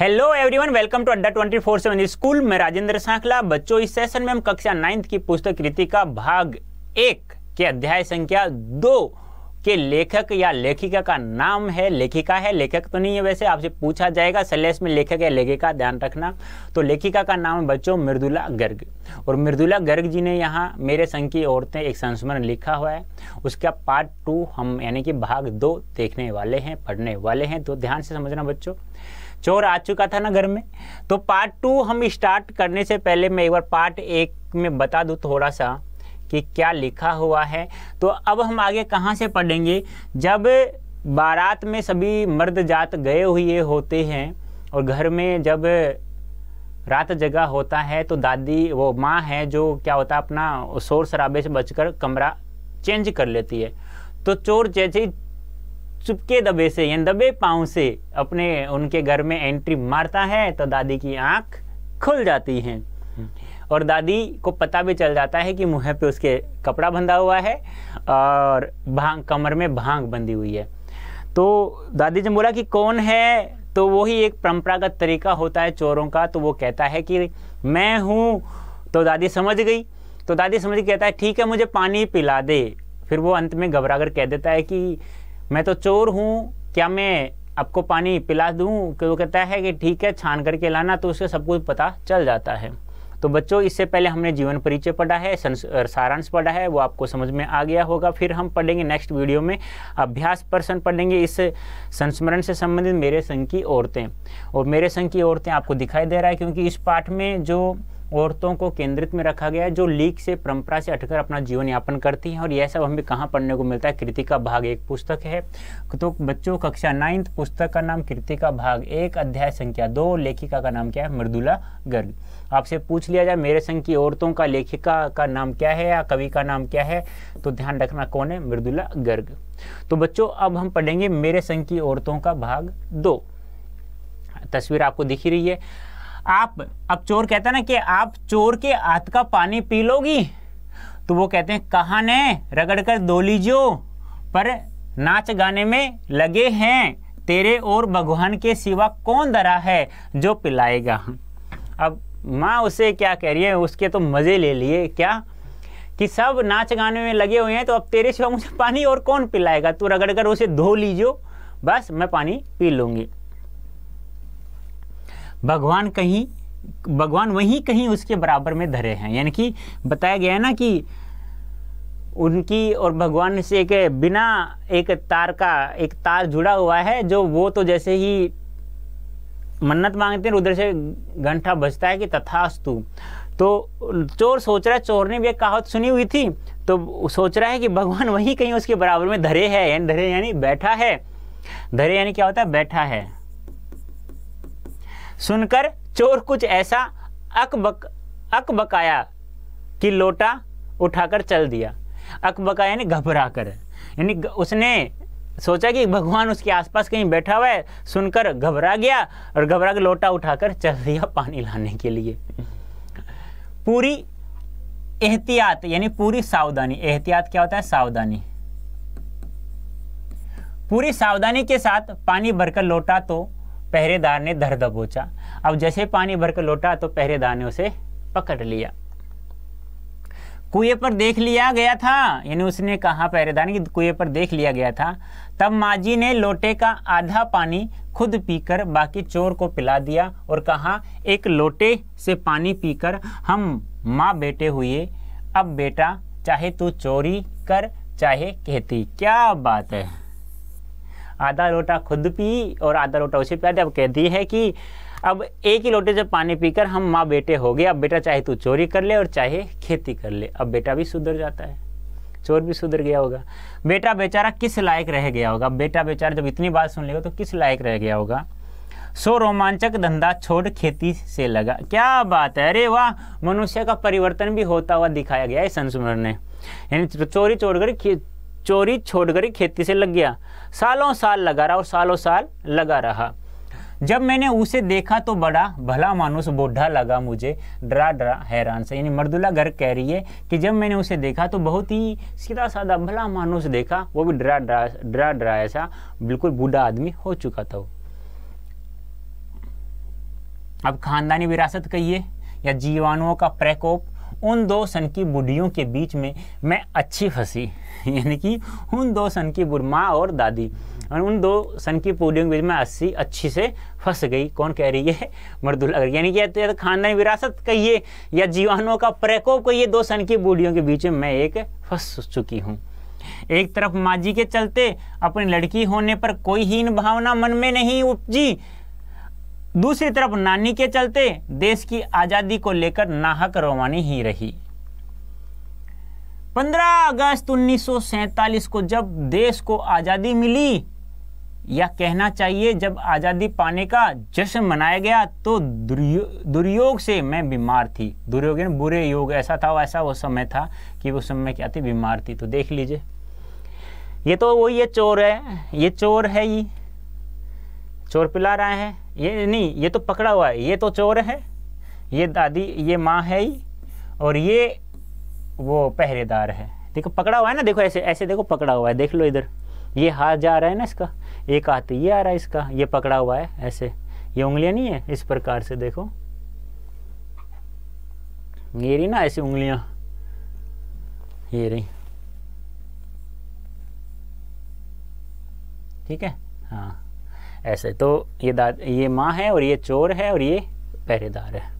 hello everyone welcome to Adda twenty four seven school मैं राजेंद्र सांखला बच्चों इस सेशन में हम कक्षा नाइन्थ की पुस्तक कृति का भाग एक के अध्याय संख्या दो के लेखक या लेखिका का नाम है लेखिका है लेखक तो नहीं है वैसे आपसे पूछा जाएगा सलेस में लेखक या लेखिका ध्यान रखना तो लेखिका का नाम है बच्चों मृदुला गर्ग और मृदुला गर्ग जी ने यहाँ मेरे संघ की औरतें एक संस्मरण लिखा हुआ है उसका पार्ट टू हम यानी कि भाग दो देखने वाले हैं पढ़ने वाले हैं तो ध्यान से समझना बच्चों चोर आ चुका था ना घर में तो पार्ट टू हम स्टार्ट करने से पहले मैं एक बार पार्ट एक में बता दूँ थोड़ा सा कि क्या लिखा हुआ है तो अब हम आगे कहाँ से पढ़ेंगे जब बारात में सभी मर्द जात गए हुए होते हैं और घर में जब रात जगह होता है तो दादी वो माँ है जो क्या होता है अपना शोर शराबे से बचकर कमरा चेंज कर लेती है तो चोर जैसे चुपके दबे से यानी दबे पाँव से अपने उनके घर में एंट्री मारता है तो दादी की आँख खुल जाती है और दादी को पता भी चल जाता है कि मुँह पे उसके कपड़ा बंधा हुआ है और भांग कमर में भांग बंधी हुई है तो दादी जब बोला कि कौन है तो वही एक परंपरागत तरीका होता है चोरों का तो वो कहता है कि मैं हूँ तो दादी समझ गई तो दादी समझ कहता है ठीक है मुझे पानी पिला दे फिर वो अंत में घबरा कर कह देता है कि मैं तो चोर हूँ क्या मैं आपको पानी पिला दूँ क्यों कहता है कि ठीक है छान करके लाना तो उससे सब कुछ पता चल जाता है तो बच्चों इससे पहले हमने जीवन परिचय पढ़ा है सारांश पढ़ा है वो आपको समझ में आ गया होगा फिर हम पढ़ेंगे नेक्स्ट वीडियो में अभ्यास प्रश्न पढ़ेंगे इस संस्मरण से संबंधित मेरे संघ की औरतें और मेरे संघ की औरतें आपको दिखाई दे रहा है क्योंकि इस पाठ में जो औरतों को केंद्रित में रखा गया है जो लीक से परंपरा से हटकर अपना जीवन यापन करती हैं और यह सब हमें कहाँ पढ़ने को मिलता है कृतिका भाग एक पुस्तक है तो बच्चों कक्षा नाइन्थ पुस्तक का नाम कृतिका भाग एक अध्याय संख्या दो लेखिका का नाम क्या है मृदुला गर्ग आपसे पूछ लिया जाए मेरे संघ की औरतों का लेखिका का नाम क्या है या कवि का नाम क्या है तो ध्यान रखना कौन है मृदुला गर्ग तो बच्चों अब हम पढ़ेंगे मेरे संघ की औरतों का भाग दो तस्वीर आपको दिखी रही है आप अब चोर कहता ना कि आप चोर के हाथ का पानी पी लोगी तो वो कहते हैं कहा ने रगड़ कर दो लीजियो पर नाच गाने में लगे हैं तेरे और भगवान के सिवा कौन दरा है जो पिलाएगा अब माँ उसे क्या कह रही है उसके तो मज़े ले लिए क्या कि सब नाच गाने में लगे हुए हैं तो अब तेरे सिवा मुझे पानी और कौन पिलाएगा तू रगड़ कर उसे धो लीजियो बस मैं पानी पी लूंगी भगवान कहीं भगवान वहीं कहीं उसके बराबर में धरे हैं यानी कि बताया गया है ना कि उनकी और भगवान से एक बिना एक तार का एक तार जुड़ा हुआ है जो वो तो जैसे ही मन्नत मांगते हैं उधर से घंटा बजता है कि तथास्तु तो चोर सोच रहा है चोर ने भी एक कहावत सुनी हुई थी तो सोच रहा है कि भगवान वहीं कहीं उसके बराबर में धरे है यानी धरे यानी बैठा है धरे यानी क्या होता है बैठा है सुनकर चोर कुछ ऐसा अकबक अकबकाया कि लोटा उठाकर चल दिया अकबकाया यानी घबरा कर यानी उसने सोचा कि भगवान उसके आसपास कहीं बैठा हुआ है सुनकर घबरा गया और घबरा के लोटा उठाकर चल दिया पानी लाने के लिए पूरी एहतियात यानी पूरी सावधानी एहतियात क्या होता है सावधानी पूरी सावधानी के साथ पानी भरकर लोटा तो पहरेदार ने धर दबोचा अब जैसे पानी भरकर लौटा तो पहरेदार ने उसे पकड़ लिया कुएं पर देख लिया गया था यानी उसने कहा पहरेदार ने कि कुएं पर देख लिया गया था तब माजी ने लोटे का आधा पानी खुद पीकर बाकी चोर को पिला दिया और कहा एक लोटे से पानी पीकर हम माँ बेटे हुए अब बेटा चाहे तू चोरी कर चाहे कहती क्या बात है आधा लोटा खुद पी और आधा लोटा उसे पिया दिया कह दी है कि अब एक ही लोटे जब पानी पीकर हम माँ बेटे हो गए अब बेटा चाहे तू चोरी कर ले और चाहे खेती कर ले अब बेटा भी सुधर जाता है चोर भी सुधर गया होगा बेटा बेचारा किस लायक रह गया होगा बेटा बेचारा जब इतनी बात सुन लेगा तो किस लायक रह गया होगा सो रोमांचक धंधा छोड़ खेती से लगा क्या बात है अरे वाह मनुष्य का परिवर्तन भी होता हुआ दिखाया गया है संस्मरण ने यानी चोरी छोड़कर चोरी छोड़कर खेती से लग गया सालों साल लगा रहा और सालों साल लगा रहा जब मैंने उसे देखा तो बड़ा भला मानुस बूढ़ा लगा मुझे डरा डरा हैरान से यानी मर्दुला घर कह रही है कि जब मैंने उसे देखा तो बहुत ही सीधा साधा भला मानुस देखा वो भी डरा डरा डरा डरा ऐसा बिल्कुल बूढ़ा आदमी हो चुका था वो अब खानदानी विरासत कहिए या जीवाणुओं का प्रकोप उन दो सन की बुढ़ियों के बीच में मैं अच्छी फंसी यानी कि उन दो सन की माँ और दादी और उन दो सन की पूड़ियों के बीच में अस्सी अच्छी से फंस गई कौन कह रही है मर्दुल्ला यानी कि या तो खानदानी विरासत कहिए या जीवाणुओं का प्रकोप कहिए दो सन की बूढ़ियों के बीच में मैं एक फंस चुकी हूँ एक तरफ माँ जी के चलते अपनी लड़की होने पर कोई हीन भावना मन में नहीं उपजी दूसरी तरफ नानी के चलते देश की आज़ादी को लेकर नाहक रवानी ही रही 15 अगस्त 1947 को जब देश को आज़ादी मिली या कहना चाहिए जब आज़ादी पाने का जश्न मनाया गया तो दुर्यो, दुर्योग से मैं बीमार थी दुर्योग बुरे योग ऐसा था वैसा वो समय था कि उस समय क्या थी बीमार थी तो देख लीजिए ये तो वो ये चोर है ये चोर है ये चोर पिला रहा है ये नहीं ये तो पकड़ा हुआ है ये तो चोर है ये दादी ये माँ है ही और ये वो पहरेदार है देखो पकड़ा हुआ है ना देखो ऐसे ऐसे देखो पकड़ा हुआ है देख लो इधर ये हाथ जा रहा है ना इसका एक हाथ ये आ रहा है इसका ये पकड़ा हुआ है ऐसे ये उंगलियां नहीं है इस प्रकार से देखो ये रही ना ऐसी उंगलियां ये रही ठीक है हाँ ऐसे तो ये दाद ये माँ है और ये चोर है और ये पहरेदार है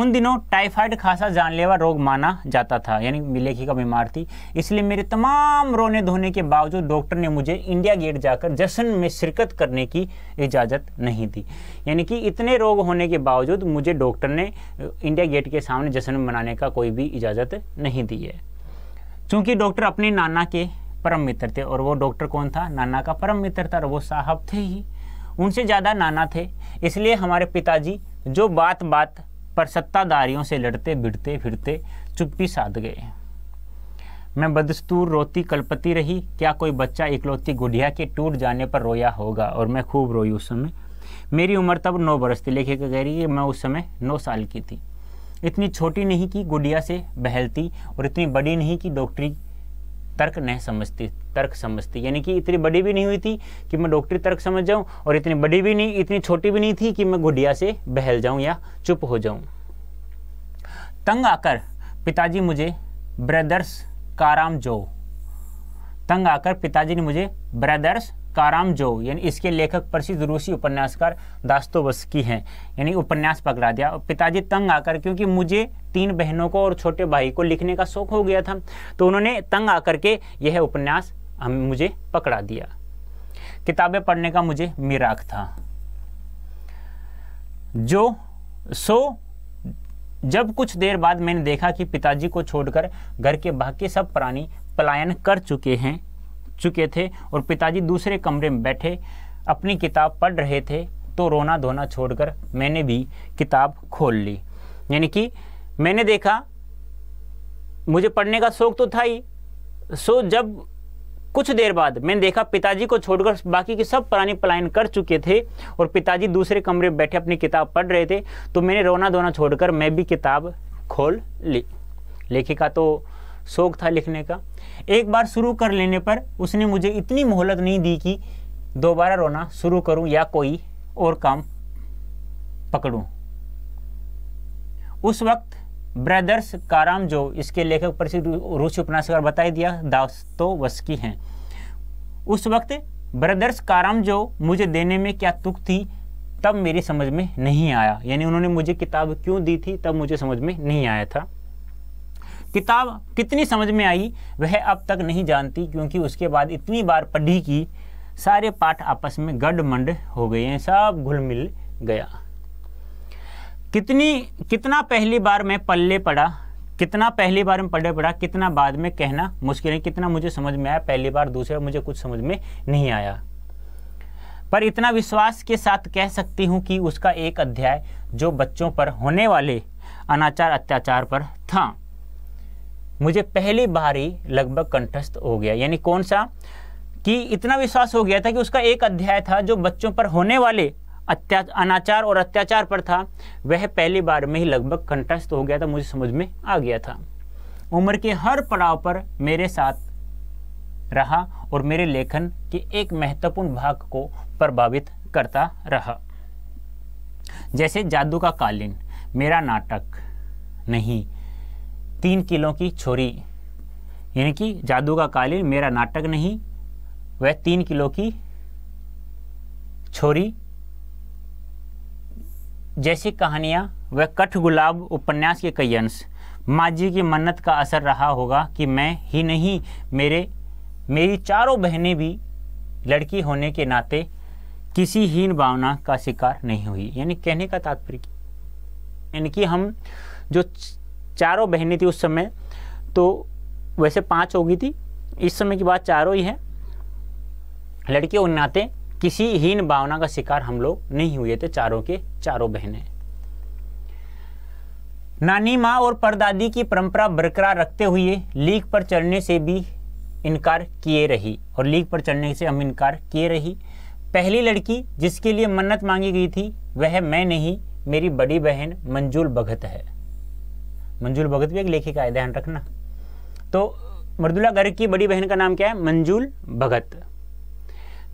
उन दिनों टाइफाइड खासा जानलेवा रोग माना जाता था यानी मिलेखी का बीमार थी इसलिए मेरे तमाम रोने धोने के बावजूद डॉक्टर ने मुझे इंडिया गेट जाकर जश्न में शिरकत करने की इजाज़त नहीं दी यानी कि इतने रोग होने के बावजूद मुझे डॉक्टर ने इंडिया गेट के सामने जश्न मनाने का कोई भी इजाज़त नहीं दी है चूँकि डॉक्टर अपने नाना के परम मित्र थे और वो डॉक्टर कौन था नाना का परम मित्र था और वो साहब थे ही उनसे ज़्यादा नाना थे इसलिए हमारे पिताजी जो बात बात पर सत्ताधारियों से लड़ते भिड़ते फिरते चुप्पी साध गए मैं बदस्तूर रोती कलपती रही क्या कोई बच्चा इकलौती गुड़िया के टूट जाने पर रोया होगा और मैं खूब रोई उस समय मेरी उम्र तब नौ बरस थी लेखिका कह रही है मैं उस समय नौ साल की थी इतनी छोटी नहीं कि गुड़िया से बहलती और इतनी बड़ी नहीं कि डॉक्टरी तर्क नहीं समझती तर्क समझती यानी कि इतनी बड़ी भी नहीं हुई थी कि मैं डॉक्टरी तर्क समझ जाऊं और इतनी बड़ी भी नहीं इतनी छोटी भी नहीं थी कि मैं गुडिया से बहल जाऊं या चुप हो जाऊं तंग आकर पिताजी मुझे ब्रदर्स काराम जो तंग आकर पिताजी ने मुझे ब्रदर्स काराम जो यानी इसके लेखक प्रसिद्ध रूसी उपन्यासकार दास्तोवस्की हैं यानी उपन्यास पकड़ा दिया और पिताजी तंग आकर क्योंकि मुझे तीन बहनों को और छोटे भाई को लिखने का शौक हो गया था तो उन्होंने तंग आकर के यह उपन्यास हम मुझे पकड़ा दिया किताबें पढ़ने का मुझे मिराक था जो सो जब कुछ देर बाद मैंने देखा कि पिताजी को छोड़कर घर के बाकी सब प्राणी पलायन कर चुके हैं चुके थे और पिताजी दूसरे कमरे में बैठे अपनी किताब पढ़ रहे थे तो रोना धोना छोड़कर मैंने भी किताब खोल ली यानी कि मैंने देखा मुझे पढ़ने का शौक तो था ही सो जब कुछ देर बाद मैंने देखा पिताजी को छोड़कर बाकी के सब पुरानी पलायन कर चुके थे और पिताजी दूसरे कमरे में बैठे अपनी किताब पढ़ रहे थे तो मैंने रोना धोना छोड़कर मैं भी किताब खोल ली लेखिका तो शौक था लिखने का एक बार शुरू कर लेने पर उसने मुझे इतनी मोहलत नहीं दी कि दोबारा रोना शुरू करूं या कोई और काम पकड़ूं उस वक्त ब्रदर्स काराम जो इसके लेखक प्रसिद्ध रूसी उपन्यासकार बताई दिया दास्तोवस्की हैं उस वक्त ब्रदर्स काराम जो मुझे देने में क्या तुक थी तब मेरी समझ में नहीं आया यानी उन्होंने मुझे किताब क्यों दी थी तब मुझे समझ में नहीं आया था किताब कितनी समझ में आई वह अब तक नहीं जानती क्योंकि उसके बाद इतनी बार पढ़ी कि सारे पाठ आपस में गडमंड हो गए हैं सब घुल मिल गया कितनी कितना पहली बार मैं पल्ले पढ़ा कितना पहली बार में पढ़े पढ़ा कितना बाद में कहना मुश्किल है कितना मुझे समझ में आया पहली बार दूसरे बार मुझे कुछ समझ में नहीं आया पर इतना विश्वास के साथ कह सकती हूँ कि उसका एक अध्याय जो बच्चों पर होने वाले अनाचार अत्याचार पर था मुझे पहली बार ही लगभग कंठस्थ हो गया यानी कौन सा कि इतना विश्वास हो गया था कि उसका एक अध्याय था जो बच्चों पर होने वाले अनाचार और अत्याचार पर था वह पहली बार में ही लगभग कंठस्थ हो गया था मुझे समझ में आ गया था उम्र के हर पड़ाव पर मेरे साथ रहा और मेरे लेखन के एक महत्वपूर्ण भाग को प्रभावित करता रहा जैसे जादू का कालीन मेरा नाटक नहीं तीन किलो की छोरी यानी कि जादू का कालीन मेरा नाटक नहीं वह तीन किलो की छोरी जैसी कहानियाँ वह कठ गुलाब उपन्यास के कई अंश माँ जी की मन्नत का असर रहा होगा कि मैं ही नहीं मेरे मेरी चारों बहनें भी लड़की होने के नाते किसी हीन भावना का शिकार नहीं हुई यानी कहने का तात्पर्य यानी कि हम जो चारों बहनें थी उस समय तो वैसे पांच होगी थी इस समय की बात चारों ही हैं लड़के और नाते किसी हीन भावना का शिकार हम लोग नहीं हुए थे चारों के चारों बहनें नानी माँ और परदादी की परंपरा बरकरार रखते हुए लीग पर चढ़ने से भी इनकार किए रही और लीग पर चढ़ने से हम इनकार किए रही पहली लड़की जिसके लिए मन्नत मांगी गई थी वह मैं नहीं मेरी बड़ी बहन मंजूल भगत है मंजूल भगत भी एक लेखिका है ध्यान रखना तो मृदुला गर्ग की बड़ी बहन का नाम क्या है मंजूल भगत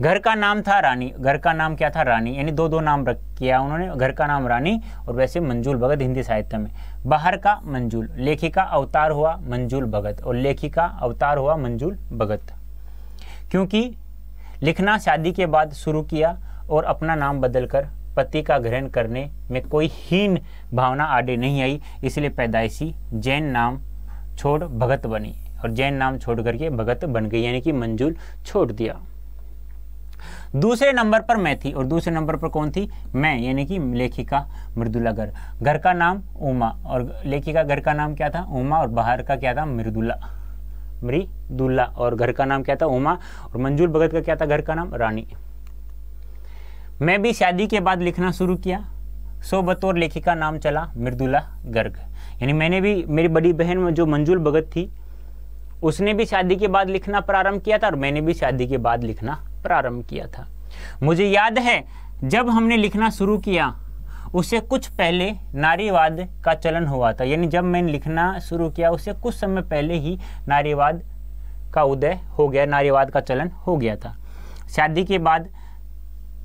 घर का नाम था रानी घर का नाम क्या था रानी यानी दो दो नाम रख किया उन्होंने घर का नाम रानी और वैसे मंजूल भगत हिंदी साहित्य में बाहर का मंजूल लेखिका अवतार हुआ मंजूल भगत और लेखिका अवतार हुआ मंजूल भगत क्योंकि लिखना शादी के बाद शुरू किया और अपना नाम बदलकर पति का ग्रहण करने में कोई हीन भावना आडे नहीं आई इसलिए पैदाइशी जैन नाम छोड़ भगत बनी और जैन नाम छोड़ करके भगत बन गई यानी कि मंजूल छोड़ दिया दूसरे नंबर पर मैं थी और दूसरे नंबर पर कौन थी मैं यानी कि लेखिका मृदुला घर घर का नाम उमा और लेखिका घर का नाम क्या था उमा और बाहर का क्या था मृदुला मृदुल्ला और घर का नाम क्या था उमा और मंजूल भगत का क्या था घर का नाम रानी मैं भी शादी के बाद लिखना शुरू किया सो बतौर लेखिका नाम चला मृदुला गर्ग यानी मैंने भी मेरी बड़ी बहन जो मंजुल भगत थी उसने भी शादी के बाद लिखना प्रारंभ किया था और मैंने भी शादी के बाद लिखना प्रारंभ किया था मुझे याद है जब हमने लिखना शुरू किया उससे कुछ पहले नारीवाद का चलन हुआ था यानी जब मैंने लिखना शुरू किया उससे कुछ समय पहले ही नारीवाद का उदय हो गया नारीवाद का चलन हो गया था शादी के बाद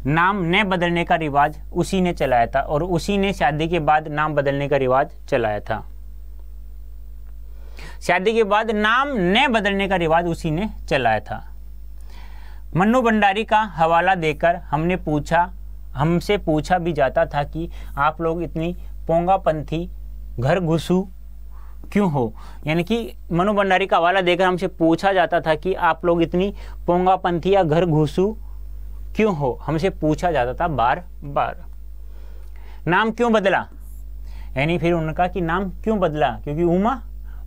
नाम न बदलने का रिवाज उसी ने चलाया था और उसी ने शादी के बाद नाम बदलने का रिवाज चलाया था शादी के बाद नाम न बदलने का रिवाज उसी ने चलाया था मन्नू भंडारी का हवाला देकर हमने पूछा हमसे पूछा भी जाता था कि आप लोग इतनी पोंगापंथी घर घुसू क्यों हो यानी कि मनु भंडारी का हवाला देकर हमसे पूछा जाता था कि आप लोग इतनी पोंगापंथी या घर घुसू क्यों हो हमसे पूछा जाता था बार बार नाम क्यों बदला यानी फिर उन्होंने कहा कि नाम क्यों बदला क्योंकि उमा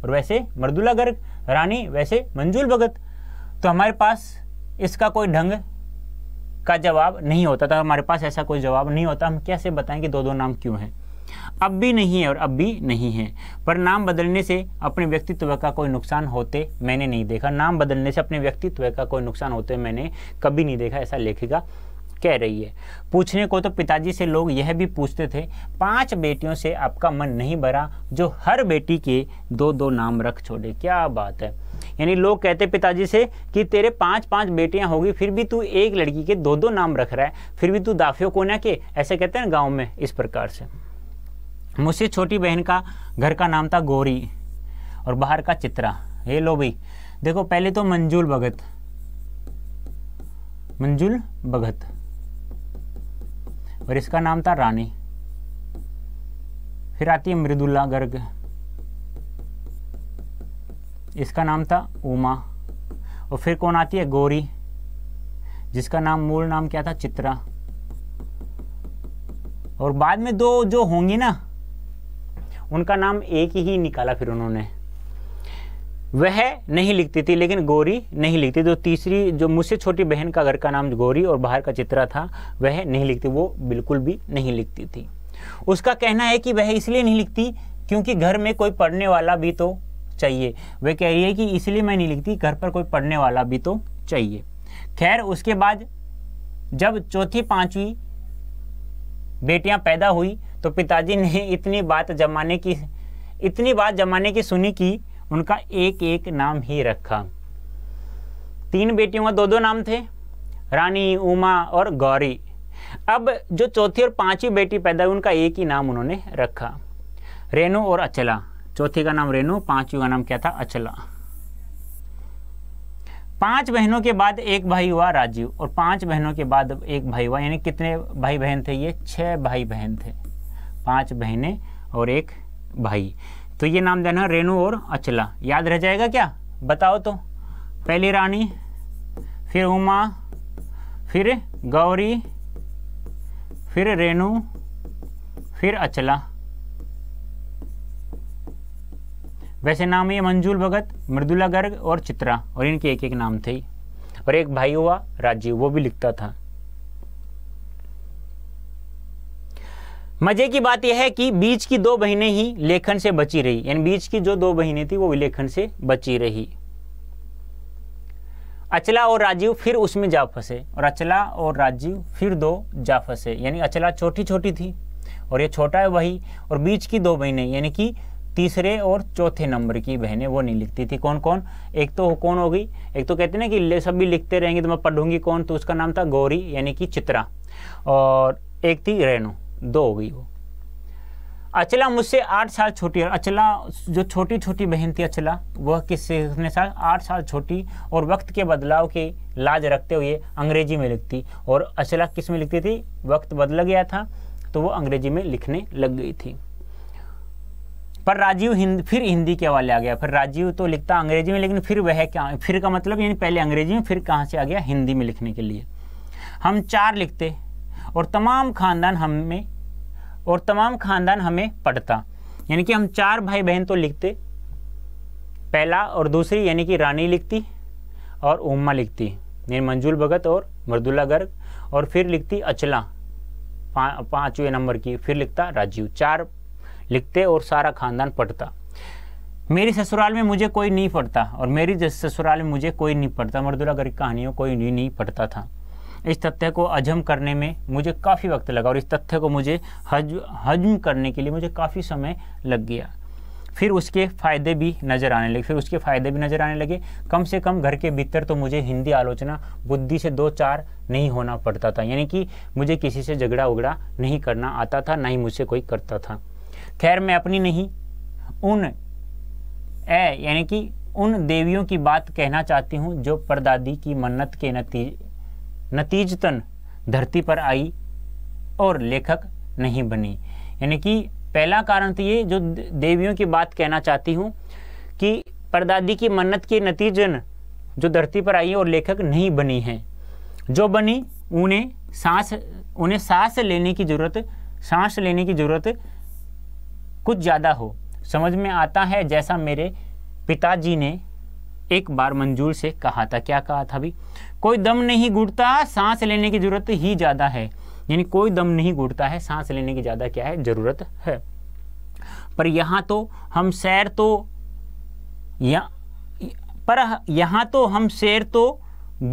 और वैसे मर्दुला गर्ग रानी वैसे मंजूल भगत तो हमारे पास इसका कोई ढंग का जवाब नहीं होता था हमारे पास ऐसा कोई जवाब नहीं होता हम कैसे बताएं कि दो दो नाम क्यों हैं अब भी नहीं है और अब भी नहीं है पर नाम बदलने से अपने व्यक्तित्व का कोई नुकसान होते मैंने नहीं देखा नाम बदलने से अपने व्यक्तित्व का कोई नुकसान होते मैंने कभी नहीं देखा ऐसा लेखिका कह रही है पूछने को तो पिताजी से लोग यह भी पूछते थे पांच बेटियों से आपका मन नहीं भरा जो हर बेटी के दो दो नाम रख छोड़े क्या बात है यानी लोग कहते पिताजी से कि तेरे पांच पांच बेटियां होगी फिर भी तू एक लड़की के दो दो नाम रख रहा है फिर भी तू दाफियो कोना के ऐसे कहते हैं गाँव में इस प्रकार से मुझसे छोटी बहन का घर का नाम था गौरी और बाहर का चित्रा ये लो भाई देखो पहले तो मंजूल भगत मंजूल भगत और इसका नाम था रानी फिर आती है मृदुल्ला गर्ग इसका नाम था उमा और फिर कौन आती है गौरी जिसका नाम मूल नाम क्या था चित्रा और बाद में दो जो होंगी ना उनका नाम एक ही निकाला फिर उन्होंने वह नहीं लिखती थी लेकिन गौरी नहीं लिखती जो तीसरी जो मुझसे छोटी बहन का घर का नाम गौरी और बाहर का चित्रा था वह नहीं लिखती वो बिल्कुल भी नहीं लिखती थी उसका कहना है कि वह इसलिए नहीं लिखती क्योंकि घर में कोई पढ़ने वाला भी तो चाहिए वह कह रही है कि इसलिए मैं नहीं लिखती घर पर कोई पढ़ने वाला भी तो चाहिए खैर उसके बाद जब चौथी पांचवी बेटियां पैदा हुई तो पिताजी ने इतनी बात जमाने की इतनी बात जमाने की सुनी कि उनका एक एक नाम ही रखा तीन बेटियों का दो दो नाम थे रानी उमा और गौरी अब जो चौथी और पांचवी बेटी पैदा हुई उनका एक ही नाम उन्होंने रखा रेणु और अचला चौथी का नाम रेणु पांचवी का नाम क्या था अचला पांच बहनों के बाद एक भाई हुआ राजीव और पांच बहनों के बाद एक भाई हुआ यानी कितने भाई बहन थे ये छह भाई बहन थे पांच बहनें और एक भाई तो ये नाम देना रेणु और अचला याद रह जाएगा क्या बताओ तो पहली रानी फिर उमा फिर गौरी फिर रेणु फिर अचला वैसे नाम ये मंजूल भगत मृदुला गर्ग और चित्रा और इनके एक एक नाम थे और एक भाई हुआ राजीव वो भी लिखता था मजे की बात यह है कि बीच की दो बहनें ही लेखन से बची रही यानी बीच की जो दो बहनें थी वो लेखन से बची रही अचला और राजीव फिर उसमें जा फंसे और अचला और राजीव फिर दो जा फंसे यानी अचला छोटी छोटी थी और ये छोटा है वही और बीच की दो बहनें यानी कि तीसरे और चौथे नंबर की बहनें वो नहीं लिखती थी कौन कौन एक तो कौन हो गई एक तो कहते ना कि सभी लिखते रहेंगे तो मैं पढ़ूंगी कौन तो उसका नाम था गौरी यानी कि चित्रा और एक थी रेणु दो हो गई हो अचला मुझसे आठ साल छोटी और अचला जो छोटी छोटी बहन थी अचला वह किसने साल आठ साल छोटी और वक्त के बदलाव के लाज रखते हुए अंग्रेजी में लिखती और अचला किस में लिखती थी वक्त बदल गया था तो वो अंग्रेजी में लिखने लग गई थी पर राजीव हिंद फिर हिंदी के हवाले आ गया फिर राजीव तो लिखता अंग्रेजी में लेकिन फिर वह क्या फिर का मतलब यानी पहले अंग्रेजी में फिर कहाँ से आ गया हिंदी में लिखने के लिए हम चार लिखते और तमाम खानदान हमें और तमाम खानदान हमें पढ़ता यानी कि हम चार भाई बहन तो लिखते पहला और दूसरी यानी कि रानी लिखती और उम्मा लिखती यानी मंजूल भगत और मृदुला गर्ग और फिर लिखती अचला पा, पाँचवें नंबर की फिर लिखता राजीव चार लिखते और सारा खानदान पढ़ता मेरी ससुराल में मुझे कोई नहीं पढ़ता और मेरी ससुराल में मुझे कोई नहीं पढ़ता मृदुला गर्ग कहानियों कोई नहीं पढ़ता था इस तथ्य को हजम करने में मुझे काफ़ी वक्त लगा और इस तथ्य को मुझे हज हजम करने के लिए मुझे काफ़ी समय लग गया फिर उसके फ़ायदे भी नज़र आने लगे फिर उसके फ़ायदे भी नज़र आने लगे कम से कम घर के भीतर तो मुझे हिंदी आलोचना बुद्धि से दो चार नहीं होना पड़ता था यानी कि मुझे किसी से झगड़ा उगड़ा नहीं करना आता था ना ही मुझसे कोई करता था खैर मैं अपनी नहीं उन ए यानी कि उन देवियों की बात कहना चाहती हूँ जो परदादी की मन्नत के नतीजे नतीजतन धरती पर आई और लेखक नहीं बनी यानी कि पहला कारण तो ये जो देवियों की बात कहना चाहती हूँ कि परदादी की मन्नत के नतीजन जो धरती पर आई और लेखक नहीं बनी हैं जो बनी उन्हें सांस उन्हें सांस लेने की ज़रूरत सांस लेने की ज़रूरत कुछ ज़्यादा हो समझ में आता है जैसा मेरे पिताजी ने एक बार मंजूर से कहा था क्या कहा था अभी कोई दम नहीं घुटता सांस लेने की जरूरत ही ज़्यादा है यानी कोई दम नहीं घुटता है सांस लेने की ज़्यादा क्या है ज़रूरत है पर यहां तो हम सैर तो या पर यहां तो हम शेर तो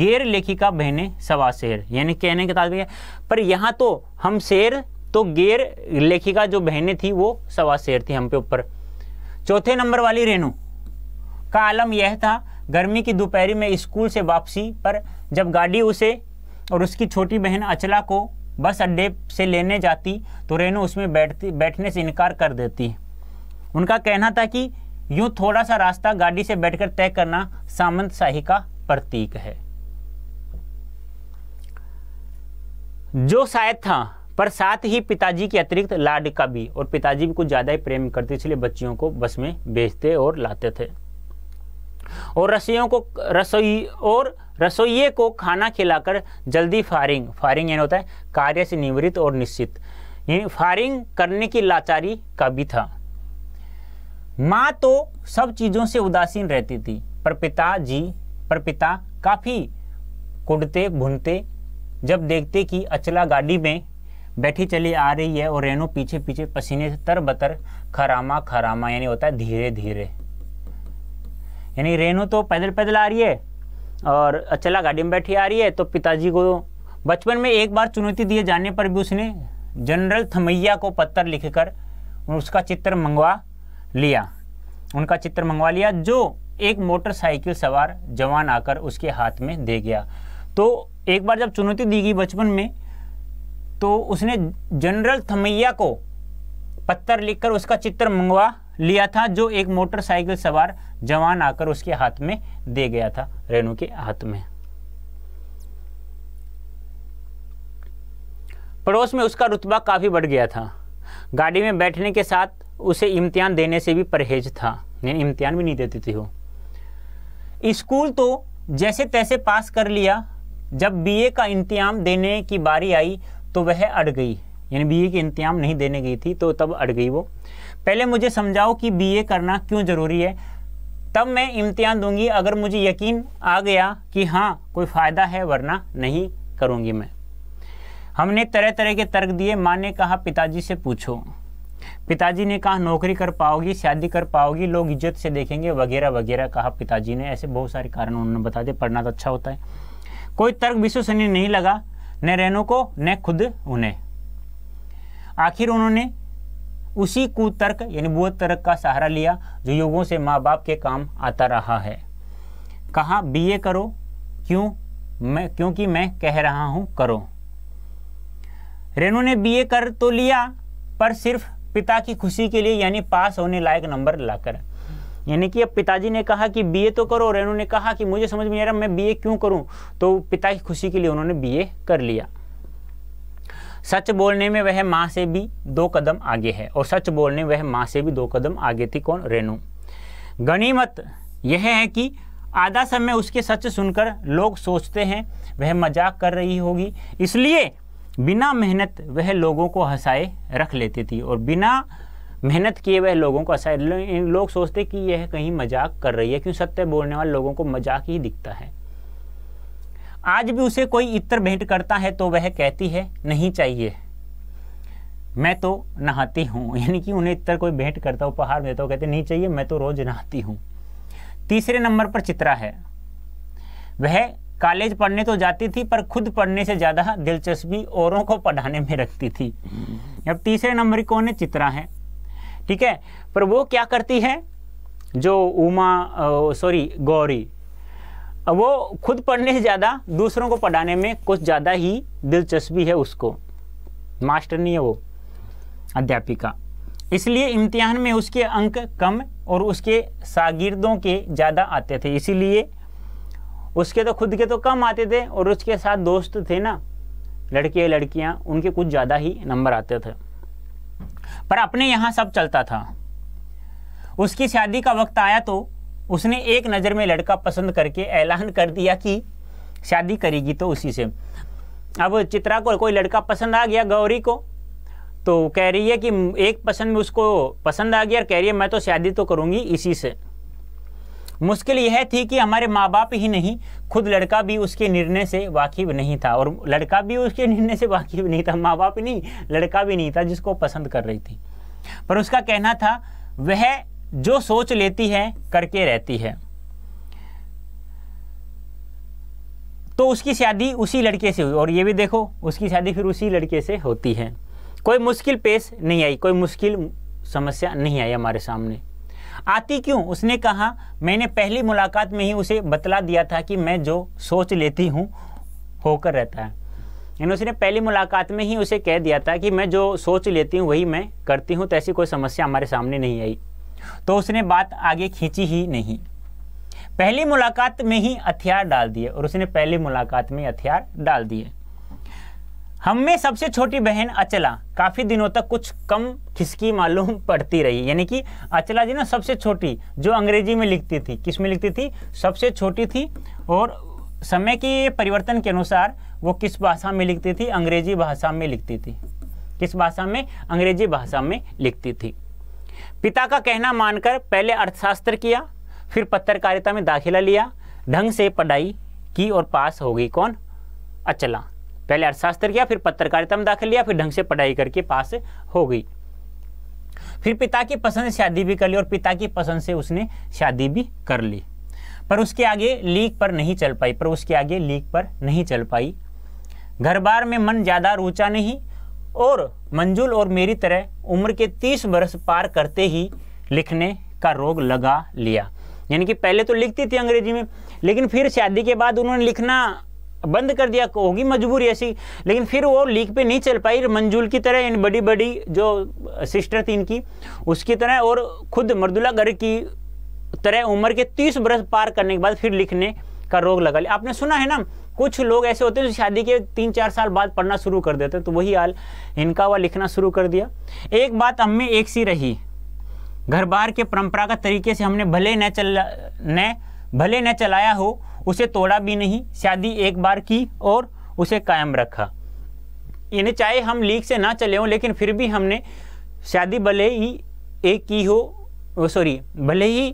गैर लेखिका बहने सवा शेर यानी कहने के तात्पर्य पर यहां तो हम शेर तो गैर लेखिका जो बहने थी वो सवा शेर थी हम पे ऊपर चौथे नंबर वाली रेणु का आलम यह था गर्मी की दोपहरी में स्कूल से वापसी पर जब गाड़ी उसे और उसकी छोटी बहन अचला को बस अड्डे से लेने जाती तो रेनू उसमें बैठती बैठने से इनकार कर देती उनका कहना था कि यूं थोड़ा सा रास्ता गाड़ी से बैठकर तय करना सामंत शाही का प्रतीक है जो शायद था पर साथ ही पिताजी के अतिरिक्त लाड का भी और पिताजी भी कुछ ज़्यादा ही प्रेम करते इसलिए बच्चियों को बस में भेजते और लाते थे और रसोइयों को रसोई और रसोइये को खाना खिलाकर जल्दी फायरिंग फायरिंग यानी होता है कार्य से निवृत्त और निश्चित यानी फायरिंग करने की लाचारी का भी था माँ तो सब चीज़ों से उदासीन रहती थी पर पिता जी पर पिता काफ़ी कुटते भुनते जब देखते कि अचला गाड़ी में बैठी चली आ रही है और रेनो पीछे पीछे पसीने से तर बतर खरामा खरामा यानी होता है धीरे धीरे यानी रेनू तो पैदल पैदल आ रही है और अचला गाड़ी में बैठी आ रही है तो पिताजी को बचपन में एक बार चुनौती दिए जाने पर भी उसने जनरल थमैया को पत्थर लिखकर उसका चित्र मंगवा लिया उनका चित्र मंगवा लिया जो एक मोटरसाइकिल सवार जवान आकर उसके हाथ में दे गया तो एक बार जब चुनौती दी गई बचपन में तो उसने जनरल थमैया को पत्थर लिखकर उसका चित्र मंगवा लिया था जो एक मोटरसाइकिल सवार जवान आकर उसके हाथ में दे गया था रेणु के हाथ में पड़ोस में उसका रुतबा काफ़ी बढ़ गया था गाड़ी में बैठने के साथ उसे इम्तिहान देने से भी परहेज था यानी इम्तिहान भी नहीं देती थी वो स्कूल तो जैसे तैसे पास कर लिया जब बीए का इंतजाम देने की बारी आई तो वह अड़ गई यानी बीए की इंतजाम नहीं देने गई थी तो तब अड़ गई वो पहले मुझे समझाओ कि बी करना क्यों ज़रूरी है तब मैं इम्तिहान दूंगी अगर मुझे यकीन आ गया कि हाँ कोई फ़ायदा है वरना नहीं करूंगी मैं हमने तरह तरह के तर्क दिए माँ ने कहा पिताजी से पूछो पिताजी ने कहा नौकरी कर पाओगी शादी कर पाओगी लोग इज्जत से देखेंगे वगैरह वगैरह कहा पिताजी ने ऐसे बहुत सारे कारण उन्होंने बता दिए पढ़ना तो अच्छा होता है कोई तर्क विश्वसनीय नहीं लगा न रेनो को न खुद उन्हें आखिर उन्होंने उसी कुतर्क यानी वो तर्क का सहारा लिया जो युगों से माँ बाप के काम आता रहा है कहा बीए करो क्यों मैं क्योंकि मैं कह रहा हूं करो रेनू ने बीए कर तो लिया पर सिर्फ पिता की खुशी के लिए यानी पास होने लायक नंबर लाकर यानी कि अब पिताजी ने कहा कि बीए तो करो रेनू ने कहा कि मुझे समझ में नहीं आ रहा मैं बीए क्यों करूं तो पिता की खुशी के लिए उन्होंने बीए कर लिया सच बोलने में वह माँ से भी दो कदम आगे है और सच बोलने में वह माँ से भी दो कदम आगे थी कौन रेणु गनीमत यह है कि आधा समय उसके सच सुनकर लोग सोचते हैं वह मजाक कर रही होगी इसलिए बिना मेहनत वह लोगों को हंसाए रख लेती थी और बिना मेहनत किए वह लोगों को हंसाए लोग सोचते कि यह कहीं मजाक कर रही है क्यों सत्य बोलने वाले लोगों को मजाक ही दिखता है आज भी उसे कोई इत्र भेंट करता है तो वह कहती है नहीं चाहिए मैं तो नहाती हूँ यानी कि उन्हें इतर कोई भेंट करता उपहार देता तो हूँ कहते नहीं चाहिए मैं तो रोज़ नहाती हूँ तीसरे नंबर पर चित्रा है वह कॉलेज पढ़ने तो जाती थी पर खुद पढ़ने से ज़्यादा दिलचस्पी औरों को पढ़ाने में रखती थी अब तीसरे नंबर कौन है चित्रा है ठीक है पर वो क्या करती है जो उमा सॉरी गौरी वो खुद पढ़ने से ज़्यादा दूसरों को पढ़ाने में कुछ ज़्यादा ही दिलचस्पी है उसको मास्टर नहीं है वो अध्यापिका इसलिए इम्तिहान में उसके अंक कम और उसके शागिर्दों के ज़्यादा आते थे इसीलिए उसके तो खुद के तो कम आते थे और उसके साथ दोस्त थे ना लड़के लड़कियाँ उनके कुछ ज़्यादा ही नंबर आते थे पर अपने यहाँ सब चलता था उसकी शादी का वक्त आया तो उसने एक नज़र में लड़का पसंद करके ऐलान कर दिया कि शादी करेगी तो उसी से अब चित्रा को कोई लड़का पसंद आ गया गौरी को तो कह रही है कि एक पसंद में उसको पसंद आ गया और कह रही है मैं तो शादी तो करूँगी इसी से मुश्किल यह थी कि हमारे माँ बाप ही नहीं खुद लड़का भी उसके निर्णय से वाकिफ नहीं था और लड़का भी उसके निर्णय से वाकिफ नहीं था माँ बाप नहीं लड़का भी नहीं था जिसको पसंद कर रही थी पर उसका कहना था वह जो सोच लेती है करके रहती है तो उसकी शादी उसी लड़के से हुई और ये भी देखो उसकी शादी फिर उसी लड़के से होती है कोई मुश्किल पेश नहीं आई कोई मुश्किल समस्या नहीं आई हमारे सामने आती क्यों उसने कहा मैंने पहली मुलाकात में ही उसे बतला दिया था कि मैं जो सोच लेती हूँ होकर रहता है यानी उसने पहली मुलाकात में ही उसे कह दिया था कि मैं जो सोच लेती हूँ वही मैं करती हूँ तो ऐसी कोई समस्या हमारे सामने नहीं आई तो उसने बात आगे खींची ही नहीं पहली मुलाकात में ही हथियार डाल दिए और उसने पहली मुलाकात में हथियार डाल दिए हम में सबसे छोटी बहन अचला काफ़ी दिनों तक कुछ कम खिसकी मालूम पड़ती रही यानी कि अचला जी ना सबसे छोटी जो अंग्रेजी में लिखती थी किस में लिखती थी सबसे छोटी थी और समय के परिवर्तन के अनुसार वो किस भाषा में लिखती थी अंग्रेजी भाषा में लिखती थी किस भाषा में अंग्रेजी भाषा में लिखती थी पिता का कहना मानकर पहले अर्थशास्त्र किया फिर पत्रकारिता में दाखिला लिया ढंग से पढ़ाई की और पास हो गई कौन अचला पहले अर्थशास्त्र किया फिर पत्रकारिता में दाखिल लिया फिर ढंग से पढ़ाई करके पास हो गई फिर पिता की पसंद शादी भी कर ली और पिता की पसंद से उसने शादी भी कर ली पर उसके आगे लीक पर नहीं चल पाई पर उसके आगे लीक पर नहीं चल पाई घर बार में मन ज़्यादा रुचा नहीं और मंजुल और मेरी तरह उम्र के 30 वर्ष पार करते ही लिखने का रोग लगा लिया यानी कि पहले तो लिखती थी अंग्रेजी में लेकिन फिर शादी के बाद उन्होंने लिखना बंद कर दिया होगी मजबूरी ऐसी लेकिन फिर वो लीक पे नहीं चल पाई मंजूल की तरह इन बड़ी बड़ी जो सिस्टर थी इनकी उसकी तरह और खुद मृदुला गर्ग की तरह उम्र के तीस बरस पार करने के बाद फिर लिखने का रोग लगा लिया आपने सुना है ना कुछ लोग ऐसे होते हैं जो शादी के तीन चार साल बाद पढ़ना शुरू कर देते हैं तो वही हाल इनका हुआ लिखना शुरू कर दिया एक बात हम में एक सी रही घर बार के परंपरागत तरीके से हमने भले न चला न भले न चलाया हो उसे तोड़ा भी नहीं शादी एक बार की और उसे कायम रखा इन्हें चाहे हम लीग से ना चले हों लेकिन फिर भी हमने शादी भले ही एक की हो सॉरी भले ही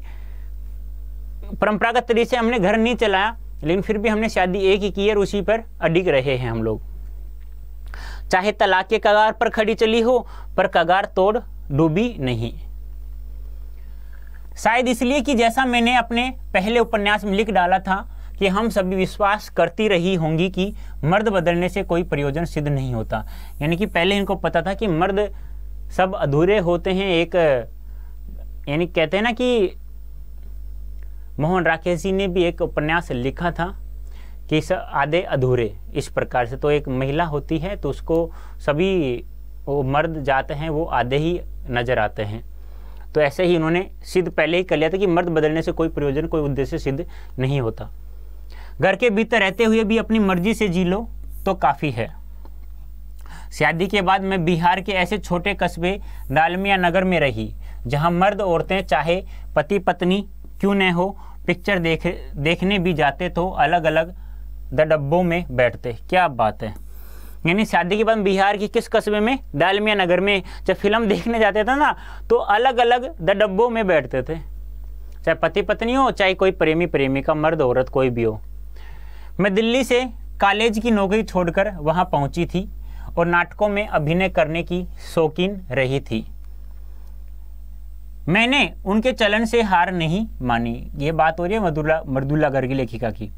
परंपरागत तरीके से हमने घर नहीं चलाया लेकिन फिर भी हमने शादी एक ही की है और उसी पर अडिग रहे हैं हम लोग चाहे तलाक के कगार पर खड़ी चली हो पर कगार तोड़ डूबी नहीं शायद इसलिए कि जैसा मैंने अपने पहले उपन्यास में लिख डाला था कि हम सभी विश्वास करती रही होंगी कि मर्द बदलने से कोई प्रयोजन सिद्ध नहीं होता यानी कि पहले इनको पता था कि मर्द सब अधूरे होते हैं एक यानी कहते हैं ना कि मोहन राकेश जी ने भी एक उपन्यास लिखा था कि आधे अधूरे इस प्रकार से तो एक महिला होती है तो उसको सभी वो मर्द जाते हैं वो आधे ही नज़र आते हैं तो ऐसे ही इन्होंने सिद्ध पहले ही कर लिया था कि मर्द बदलने से कोई प्रयोजन कोई उद्देश्य सिद्ध नहीं होता घर के भीतर रहते हुए भी अपनी मर्जी से जी लो तो काफ़ी है शादी के बाद मैं बिहार के ऐसे छोटे कस्बे दालमिया नगर में रही जहां मर्द औरतें चाहे पति पत्नी क्यों न हो पिक्चर देख देखने भी जाते तो अलग अलग द डब्बों में बैठते क्या बात है यानी शादी के बाद बिहार की किस कस्बे में दालमिया नगर में जब फिल्म देखने जाते थे ना तो अलग अलग द डब्बों में बैठते थे चाहे पति पत्नी हो चाहे कोई प्रेमी प्रेमिका मर्द औरत कोई भी हो मैं दिल्ली से कॉलेज की नौकरी छोड़कर वहाँ पहुँची थी और नाटकों में अभिनय करने की शौकीन रही थी मैंने उनके चलन से हार नहीं मानी ये बात हो रही है मधुला मर्दुल्ला गर्ग लेखिका की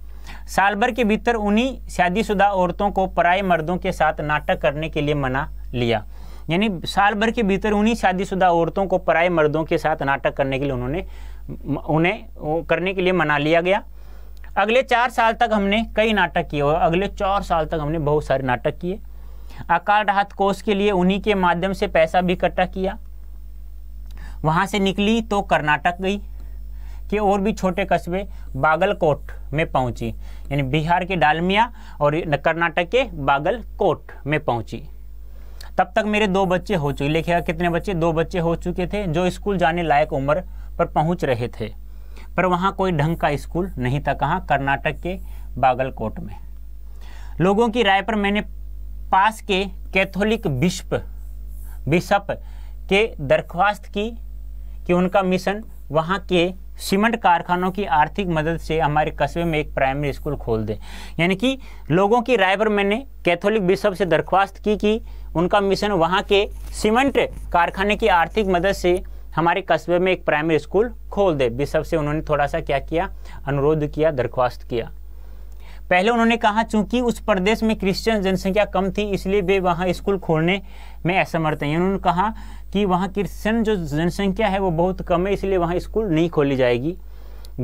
साल भर के भीतर उन्हीं शादीशुदा औरतों को पराए मर्दों के साथ नाटक करने के लिए मना लिया यानी साल भर के भीतर उन्हीं शादीशुदा औरतों को पराए मर्दों के साथ नाटक करने के लिए उन्होंने उन्हें करने के लिए मना लिया गया अगले चार साल तक हमने कई नाटक किए और अगले चार साल तक हमने बहुत सारे नाटक किए अकाल राहत कोष के लिए उन्हीं के माध्यम से पैसा भी इकट्ठा किया वहाँ से निकली तो कर्नाटक गई के और भी छोटे कस्बे बागलकोट में पहुँची यानी बिहार के डालमिया और कर्नाटक के बागलकोट में पहुँची तब तक मेरे दो बच्चे हो चुके लिखेगा कितने बच्चे दो बच्चे हो चुके थे जो स्कूल जाने लायक उम्र पर पहुँच रहे थे पर वहाँ कोई ढंग का स्कूल नहीं था कहाँ कर्नाटक के बागलकोट में लोगों की राय पर मैंने पास के कैथोलिक बिशप बिशप के दरख्वास्त की कि उनका मिशन वहाँ के सीमेंट कारखानों की आर्थिक मदद से हमारे कस्बे में एक प्राइमरी स्कूल खोल दें यानी कि लोगों की राय पर मैंने कैथोलिक बिशप से दरख्वास्त की कि उनका मिशन वहाँ के सीमेंट कारखाने की आर्थिक मदद से हमारे कस्बे में एक प्राइमरी स्कूल खोल दे बिशप से उन्होंने थोड़ा सा क्या किया अनुरोध किया दरख्वास्त किया पहले उन्होंने कहा चूंकि उस प्रदेश में क्रिश्चियन जनसंख्या कम थी इसलिए वे वहाँ स्कूल खोलने में असमर्थ हैं उन्होंने कहा कि वहाँ क्रिश्चियन जो जनसंख्या है वो बहुत कम है इसलिए वहाँ स्कूल नहीं खोली जाएगी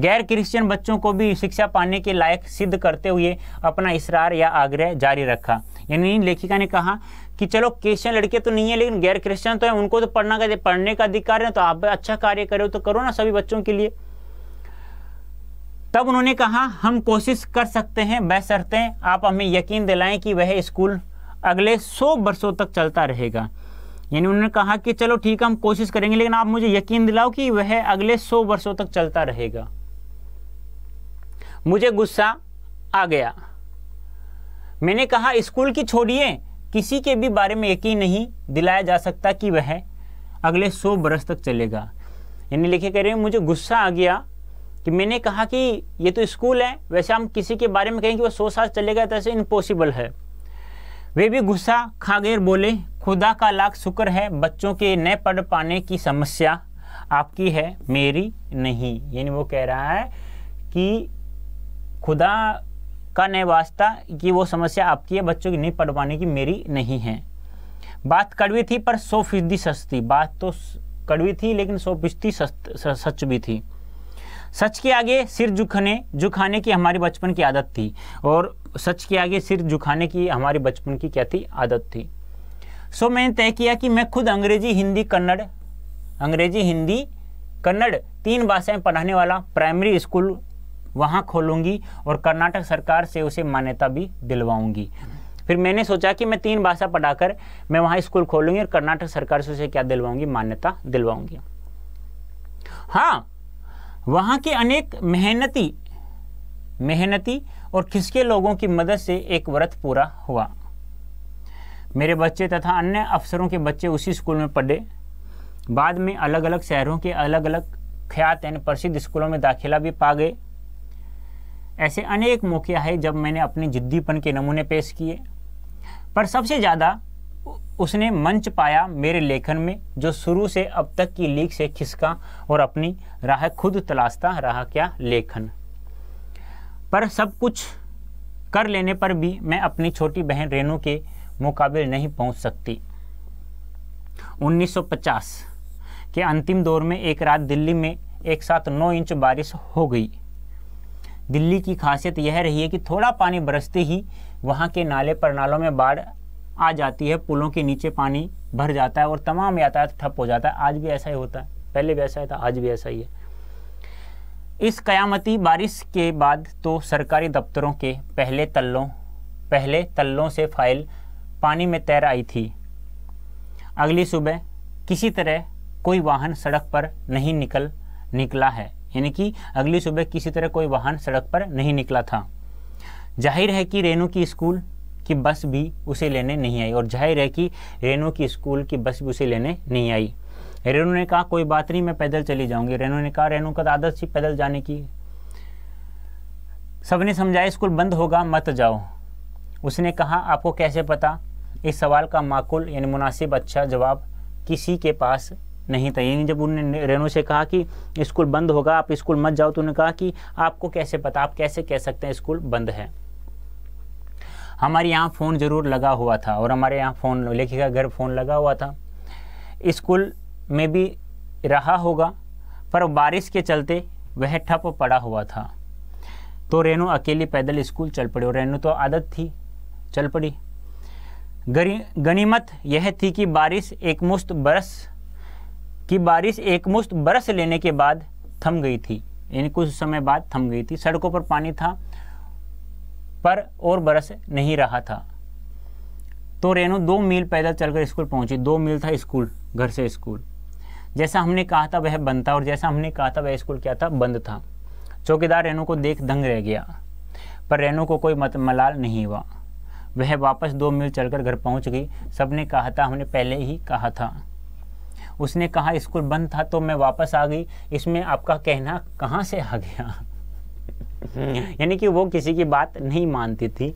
गैर क्रिश्चियन बच्चों को भी शिक्षा पाने के लायक सिद्ध करते हुए अपना इसरार या आग्रह जारी रखा यानी लेखिका ने कहा कि चलो क्रिश्चियन लड़के तो नहीं है लेकिन गैर क्रिश्चियन तो है उनको तो पढ़ना का पढ़ने का अधिकार है तो आप अच्छा कार्य करो तो करो ना सभी बच्चों के लिए तब उन्होंने कहा हम कोशिश कर सकते हैं हैं आप हमें यकीन दिलाएं कि वह स्कूल अगले सौ वर्षों तक चलता रहेगा यानी उन्होंने कहा कि चलो ठीक है हम कोशिश करेंगे लेकिन आप मुझे यकीन दिलाओ कि वह अगले सौ वर्षों तक चलता रहेगा मुझे गुस्सा आ गया मैंने कहा स्कूल की छोड़िए किसी के भी बारे में यकीन नहीं दिलाया जा सकता कि वह अगले सौ बरस तक चलेगा यानी लिखे कह रहे हैं मुझे गुस्सा आ गया कि मैंने कहा कि ये तो स्कूल है वैसे हम किसी के बारे में कहें कि वह सौ साल चलेगा तो ऐसे इम्पॉसिबल है वे भी गुस्सा खा गए बोले खुदा का लाख शुक्र है बच्चों के न पढ़ पाने की समस्या आपकी है मेरी नहीं यानी वो कह रहा है कि खुदा का न वास्ता कि वो समस्या आपकी है बच्चों की नहीं पढ़ पाने की मेरी नहीं है बात कड़वी थी पर सौ फीसदी सच थी बात तो कड़वी थी लेकिन सौ फीसदी सच भी थी सच के आगे सिर झुकने झुकाने की हमारी बचपन की आदत थी और सच के आगे सिर झुकाने की हमारी बचपन की क्या थी आदत थी सो मैंने तय किया कि मैं खुद अंग्रेजी हिंदी कन्नड़ अंग्रेजी हिंदी कन्नड़ तीन भाषाएं पढ़ाने वाला प्राइमरी स्कूल वहाँ खोलूँगी और कर्नाटक सरकार से उसे मान्यता भी दिलवाऊँगी फिर मैंने सोचा कि मैं तीन भाषा पढ़ाकर मैं वहाँ स्कूल खोलूँगी और कर्नाटक सरकार से उसे क्या दिलवाऊँगी मान्यता दिलवाऊँगी हाँ वहाँ के अनेक मेहनती मेहनती और खिसके लोगों की मदद से एक व्रत पूरा हुआ मेरे बच्चे तथा अन्य अफसरों के बच्चे उसी स्कूल में पढ़े बाद में अलग अलग शहरों के अलग अलग ख्यात यानी प्रसिद्ध स्कूलों में दाखिला भी पा गए ऐसे अनेक मौके हैं जब मैंने अपने जिद्दीपन के नमूने पेश किए पर सबसे ज़्यादा उसने मंच पाया मेरे लेखन में जो शुरू से अब तक की लीक से खिसका और अपनी राह खुद तलाशता रहा क्या लेखन पर सब कुछ कर लेने पर भी मैं अपनी छोटी बहन रेनू के मुकाबिल नहीं पहुंच सकती 1950 के अंतिम दौर में एक रात दिल्ली में एक साथ 9 इंच बारिश हो गई दिल्ली की खासियत यह रही है कि थोड़ा पानी बरसते ही वहां के नाले पर नालों में बाढ़ आ जाती है पुलों के नीचे पानी भर जाता है और तमाम यातायात ठप हो जाता है आज भी ऐसा ही होता है पहले भी ऐसा ही था आज भी ऐसा ही है इस कयामती बारिश के बाद तो सरकारी दफ्तरों के पहले तल्लों पहले तल्लों से फाइल पानी में तैर आई थी अगली सुबह किसी तरह कोई वाहन सड़क पर नहीं निकल निकला है यानी कि अगली सुबह किसी तरह कोई वाहन सड़क पर नहीं निकला था जाहिर है कि रेनू की स्कूल की बस भी उसे लेने नहीं आई और जाहिर है कि रेनू की स्कूल की बस भी उसे लेने नहीं आई रेनू ने कहा कोई बात नहीं मैं पैदल चली जाऊंगी रेनू ने कहा रेनू का आदत थी पैदल जाने की सबने समझाया स्कूल बंद होगा मत जाओ उसने कहा आपको कैसे पता इस सवाल का माकुल यानी मुनासिब अच्छा जवाब किसी के पास नहीं था यानी जब उन्होंने रेनू से कहा कि स्कूल बंद होगा आप स्कूल मत जाओ तो उन्होंने कहा कि आपको कैसे पता आप कैसे कह सकते हैं स्कूल बंद है हमारे यहाँ फ़ोन ज़रूर लगा हुआ था और हमारे यहाँ फ़ोन लेखिका घर फ़ोन लगा हुआ था स्कूल में भी रहा होगा पर बारिश के चलते वह ठप पड़ा हुआ था तो रेनू अकेली पैदल स्कूल चल पड़ी और रेनू तो आदत थी चल पड़ी गनीमत यह थी कि बारिश एक मुश्त बरस की बारिश एक मुश्त बरस लेने के बाद थम गई थी यानी कुछ समय बाद थम गई थी सड़कों पर पानी था पर और बरस नहीं रहा था तो रेनू दो मील पैदल चलकर स्कूल पहुंची दो मील था स्कूल घर से स्कूल जैसा हमने कहा था वह बंद था और जैसा हमने कहा था वह स्कूल क्या था बंद था चौकीदार रेनू को देख दंग रह गया पर रेनू को कोई मत मलाल नहीं हुआ वह वापस दो मील चलकर घर पहुंच गई सबने कहा था हमने पहले ही कहा था उसने कहा स्कूल बंद था तो मैं वापस आ गई इसमें आपका कहना कहाँ से आ गया यानी कि वो किसी की बात नहीं मानती थी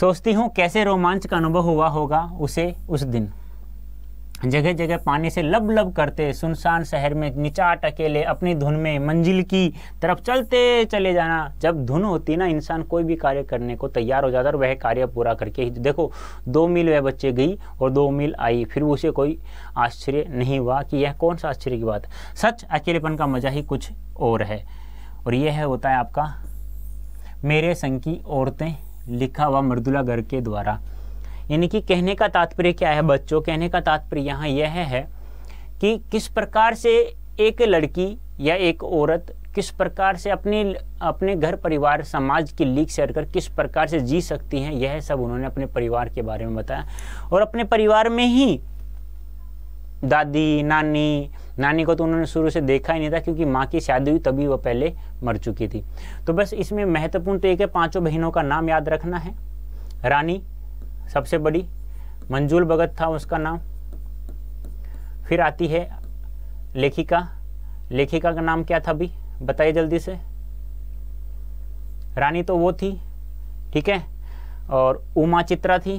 सोचती हूँ कैसे रोमांच का अनुभव हुआ होगा उसे उस दिन जगह जगह पानी से लब लब करते सुनसान शहर में निचाट अकेले अपनी धुन में मंजिल की तरफ चलते चले जाना जब धुन होती ना इंसान कोई भी कार्य करने को तैयार हो जाता और वह कार्य पूरा करके ही तो देखो दो मील वह बच्चे गई और दो मील आई फिर उसे कोई आश्चर्य नहीं हुआ कि यह कौन सा आश्चर्य की बात सच अकेलेपन का मज़ा ही कुछ और है और यह है होता है आपका मेरे संग की औरतें लिखा हुआ मृदुला घर के द्वारा यानी कि कहने का तात्पर्य क्या है बच्चों कहने का तात्पर्य यहाँ यह है, है कि किस प्रकार से एक लड़की या एक औरत किस प्रकार से अपने अपने घर परिवार समाज की लीक शेयर कर किस प्रकार से जी सकती हैं यह सब उन्होंने अपने परिवार के बारे में बताया और अपने परिवार में ही दादी नानी नानी को तो उन्होंने शुरू से देखा ही नहीं था क्योंकि माँ की शादी हुई तभी वह पहले मर चुकी थी तो बस इसमें महत्वपूर्ण तो एक है पाँचों बहनों का नाम याद रखना है रानी सबसे बड़ी मंजूल भगत था उसका नाम फिर आती है लेखिका लेखिका का नाम क्या था अभी बताइए जल्दी से रानी तो वो थी ठीक है और उमा चित्रा थी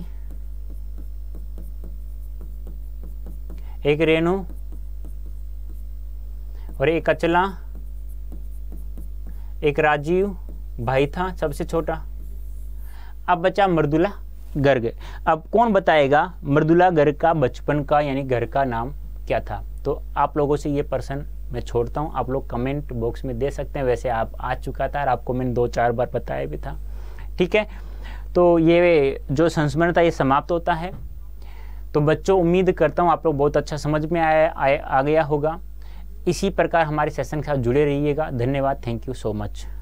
एक रेणु और एक अचला एक राजीव भाई था सबसे छोटा अब बचा मृदुला गर्ग अब कौन बताएगा मृदुला गर्ग का बचपन का यानी घर का नाम क्या था तो आप लोगों से ये पर्सन मैं छोड़ता हूँ आप लोग कमेंट बॉक्स में दे सकते हैं वैसे आप आ चुका था और आपको मैंने दो चार बार बताया भी था ठीक है तो ये जो संस्मरण था ये समाप्त होता है तो बच्चों उम्मीद करता हूँ आप लोग बहुत अच्छा समझ में आया आ, आ गया होगा इसी प्रकार हमारे सेशन के साथ जुड़े रहिएगा धन्यवाद थैंक यू सो मच